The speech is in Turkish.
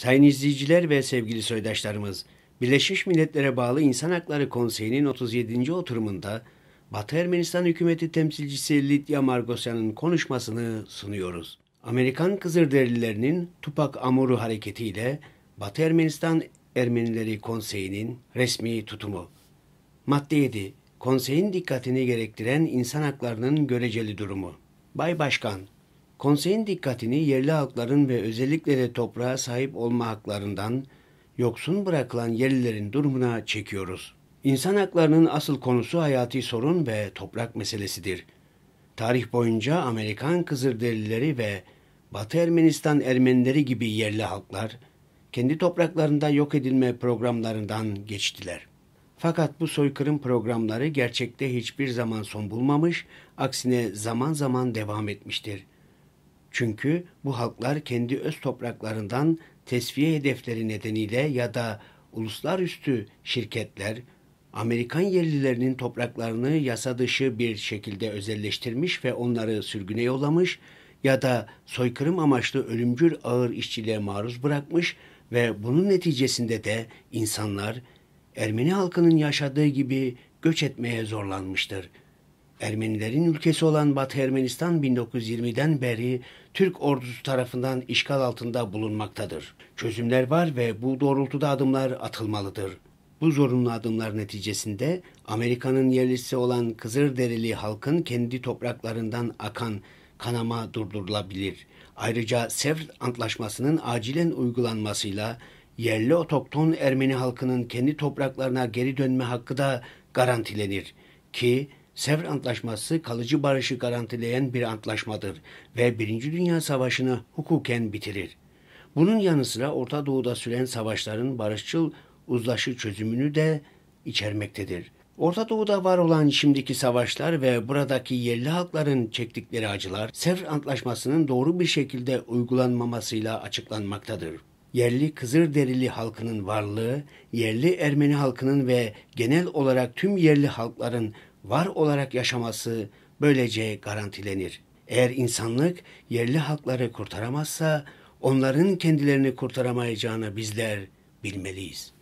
Sayın izleyiciler ve sevgili soydaşlarımız, Birleşmiş Milletler'e bağlı İnsan Hakları Konseyi'nin 37. oturumunda Batı Ermenistan hükümeti temsilcisi Lidya Margosyan'ın konuşmasını sunuyoruz. Amerikan Kızılderililerinin Tupak Amuru hareketiyle Batı Ermenistan Ermenileri Konseyi'nin resmi tutumu. Madde 7. Konseyin dikkatini gerektiren insan haklarının göreceli durumu. Bay Başkan, Konseyin dikkatini yerli halkların ve özellikle de toprağa sahip olma haklarından yoksun bırakılan yerlilerin durumuna çekiyoruz. İnsan haklarının asıl konusu hayati sorun ve toprak meselesidir. Tarih boyunca Amerikan Kızılderilileri ve Batı Ermenistan Ermenileri gibi yerli halklar kendi topraklarında yok edilme programlarından geçtiler. Fakat bu soykırım programları gerçekte hiçbir zaman son bulmamış, aksine zaman zaman devam etmiştir. Çünkü bu halklar kendi öz topraklarından tesviye hedefleri nedeniyle ya da uluslararası şirketler Amerikan yerlilerinin topraklarını yasa dışı bir şekilde özelleştirmiş ve onları sürgüne yollamış ya da soykırım amaçlı ölümcül ağır işçiliğe maruz bırakmış ve bunun neticesinde de insanlar Ermeni halkının yaşadığı gibi göç etmeye zorlanmıştır.'' Ermenilerin ülkesi olan Batı Ermenistan 1920'den beri Türk ordusu tarafından işgal altında bulunmaktadır. Çözümler var ve bu doğrultuda adımlar atılmalıdır. Bu zorunlu adımlar neticesinde Amerika'nın yerlisi olan Kızılderili halkın kendi topraklarından akan kanama durdurulabilir. Ayrıca Sevr Antlaşması'nın acilen uygulanmasıyla yerli otokton Ermeni halkının kendi topraklarına geri dönme hakkı da garantilenir ki Sevr Antlaşması kalıcı barışı garantileyen bir antlaşmadır ve Birinci Dünya Savaşı'nı hukuken bitirir. Bunun yanı sıra Orta Doğu'da süren savaşların barışçıl uzlaşı çözümünü de içermektedir. Orta Doğu'da var olan şimdiki savaşlar ve buradaki yerli halkların çektikleri acılar Sevr Antlaşması'nın doğru bir şekilde uygulanmamasıyla açıklanmaktadır yerli Kızılderili halkının varlığı, yerli Ermeni halkının ve genel olarak tüm yerli halkların var olarak yaşaması böylece garantilenir. Eğer insanlık yerli halkları kurtaramazsa onların kendilerini kurtaramayacağını bizler bilmeliyiz.''